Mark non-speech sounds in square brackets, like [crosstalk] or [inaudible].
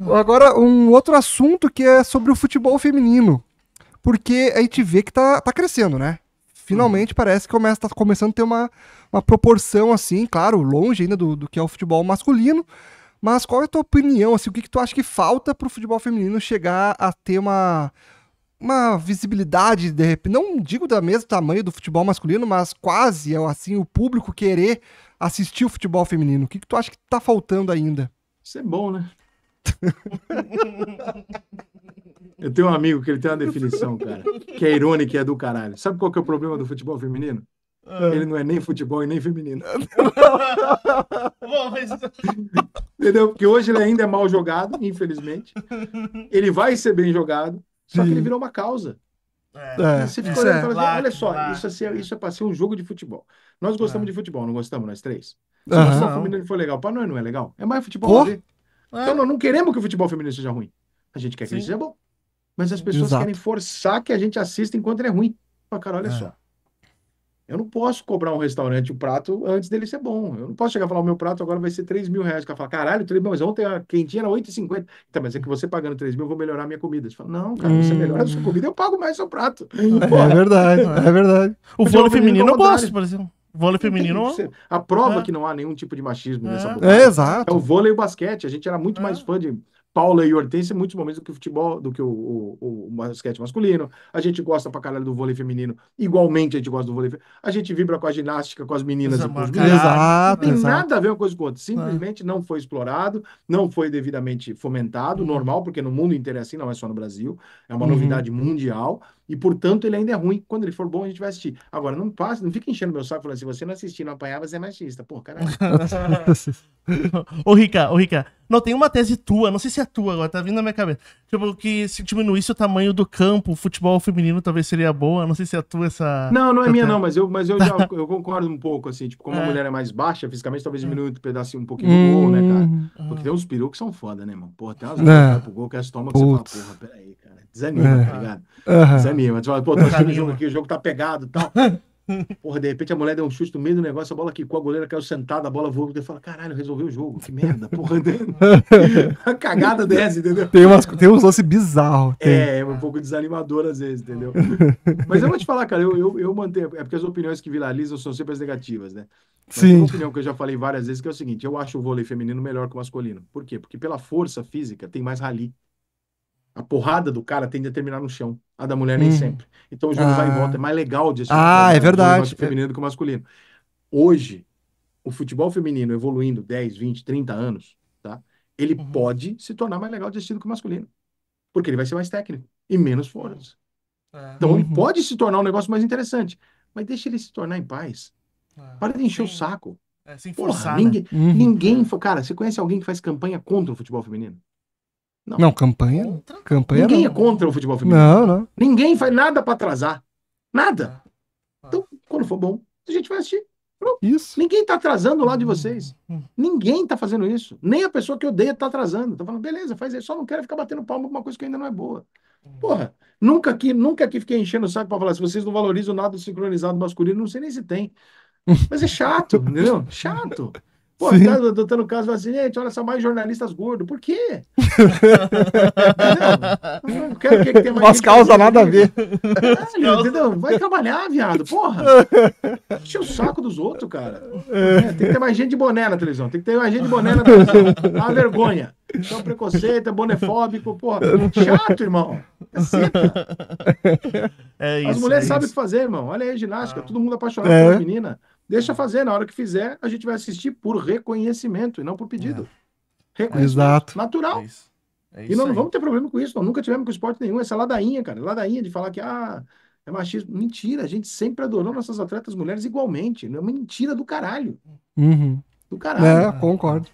Agora, um outro assunto que é sobre o futebol feminino. Porque a gente vê que tá, tá crescendo, né? Finalmente hum. parece que começa, tá começando a ter uma, uma proporção, assim, claro, longe ainda do, do que é o futebol masculino. Mas qual é a tua opinião? Assim, o que, que tu acha que falta pro futebol feminino chegar a ter uma, uma visibilidade, de repente, não digo da mesmo tamanho do futebol masculino, mas quase, é assim, o público querer assistir o futebol feminino. O que, que tu acha que tá faltando ainda? Isso é bom, né? Eu tenho um amigo que ele tem uma definição, cara, que é irônica e é do caralho. Sabe qual que é o problema do futebol feminino? Ah. Ele não é nem futebol e nem feminino. [laughs] Entendeu? Porque hoje ele ainda é mal jogado, infelizmente. Ele vai ser bem jogado, só que ele virou uma causa. É, você fica é. olhando e fala assim, olha só, lá. isso, assim, isso é, é para ser um jogo de futebol. Nós gostamos é. de futebol, não gostamos, nós três? Se o futebol feminino não for legal, para nós não é legal. É mais futebol. É. Então, nós não queremos que o futebol feminino seja ruim. A gente quer que Sim. ele seja bom. Mas as pessoas Exato. querem forçar que a gente assista enquanto ele é ruim. Fala, cara, olha é. só. Eu não posso cobrar um restaurante o um prato antes dele ser bom. Eu não posso chegar e falar, o meu prato agora vai ser 3 mil reais. O cara fala, caralho, 3 mil, mas ontem a quentinha era 8,50. Então, mas é que você pagando 3 mil, eu vou melhorar a minha comida. Você fala, não, cara, hum. você melhora a sua comida, eu pago mais seu prato. É, é verdade, é verdade. [laughs] O, futebol é feminino eu gosto, por exemplo. Vôlei feminino. a prova é. que não há nenhum tipo de machismo nessa é. nessa É, exato. É o vôlei e o basquete. A gente era muito é. mais fã de Paula e Hortência, muitos momentos do que o futebol, do que o, o, o, basquete masculino. A gente gosta pra caralho do vôlei feminino. Igualmente a gente gosta do vôlei feminino. A gente vibra com a ginástica, com as meninas exato, e com os meninos. Exato, não tem exato. nada a ver uma coisa com outra. É. Simplesmente é. não foi explorado, não foi devidamente fomentado, uhum. normal, porque no mundo inteiro é assim, não é só no Brasil. É uma uhum. novidade mundial e, portanto, ele ainda é ruim. Quando ele for bom, a gente vai assistir. Agora, não passa, não fica enchendo meu saco falando assim, você não assistir, não apanhava, você é machista. Pô, caralho. [laughs] [laughs] ô, Rica, ô, Rica. Não, tem uma tese tua, não sei se é tua agora, tá vindo na minha cabeça. Tipo, que se diminuísse o tamanho do campo, o futebol feminino talvez seria boa. Não sei se é tua essa. Não, não é minha, não, mas eu, mas eu já [laughs] eu concordo um pouco, assim. Tipo, como é. a mulher é mais baixa, fisicamente, talvez é. diminui um pedacinho um pouquinho hum. do gol, né, hum. cara? Ah. Porque tem uns peru que são foda, né, mano? Porra, tem umas é. pro gol que é estômago Putz. você fala, porra, peraí, cara. Desanima, tá é. tá ligado? Uhum. Desanima. Tu fala, pô, tô assistindo o jogo aqui, o jogo tá pegado e tal. [laughs] Porra, de repente a mulher deu um chute no meio do negócio, a bola quicou, a goleira caiu sentada, a bola voou. Eu fala caralho, resolveu o jogo, que merda, porra. Né? [laughs] a cagada dessa, entendeu? Tem, umas, tem uns lances bizarros. É, é um pouco desanimador às vezes, entendeu? Mas eu vou te falar, cara, eu, eu, eu mantenho. É porque as opiniões que viralizam são sempre as negativas, né? Mas Sim. Uma opinião que eu já falei várias vezes que é o seguinte: eu acho o vôlei feminino melhor que o masculino. Por quê? Porque pela força física tem mais rali. A porrada do cara tende a terminar no chão. A da mulher nem hum. sempre. Então o jogo ah. vai e ah. volta. É mais legal de assistir. Ah, é verdade. feminino do que o masculino. Hoje, o futebol feminino evoluindo 10, 20, 30 anos, tá? Ele uhum. pode se tornar mais legal de assistir do que o masculino. Porque ele vai ser mais técnico e menos força. É. Então uhum. ele pode se tornar um negócio mais interessante. Mas deixa ele se tornar em paz. É. Para de encher o saco. É, sem forçar. Porra, né? Ninguém, uhum. ninguém. Cara, você conhece alguém que faz campanha contra o futebol feminino? Não, não campanha. Contra? campanha Ninguém não. é contra o futebol feminino. Não, não. Ninguém faz nada para atrasar. Nada. Ah, ah. Então, quando for bom, a gente vai assistir. Pronto. Isso. Ninguém tá atrasando o lado de vocês. Hum, hum. Ninguém tá fazendo isso. Nem a pessoa que odeia tá atrasando. Tá falando, beleza, faz isso. Só não quero ficar batendo palma com uma coisa que ainda não é boa. Hum. Porra, nunca aqui, nunca aqui fiquei enchendo o saco para falar, se vocês não valorizam nada do sincronizado masculino, não sei nem se tem. [laughs] Mas é chato, entendeu? Chato. Pô, tá adotando caso assim, gente, olha só, mais jornalistas gordos. Por quê? [laughs] não, não quero que, que tenha mais. Mas causa nada a ver. Caralho, entendeu? Vai trabalhar, viado, porra. [laughs] Enche o saco dos outros, cara. É, tem que ter mais gente de boné na televisão. Tem que ter mais gente de boné na televisão. A vergonha. Então, preconceito, é bonefóbico, porra. Chato, irmão. Caceta. É, é isso, As mulheres é sabem o que fazer, irmão. Olha aí, ginástica, ah. todo mundo apaixonado é. pela menina. Deixa fazer, na hora que fizer, a gente vai assistir por reconhecimento e não por pedido. É. Reconhecimento. Exato. Natural. É isso. É e nós não vamos ter problema com isso, nós nunca tivemos com esporte nenhum, essa ladainha, cara, ladainha de falar que ah, é machismo. Mentira, a gente sempre adorou nossas atletas mulheres igualmente. É uma mentira do caralho. Uhum. Do caralho. É, cara. concordo.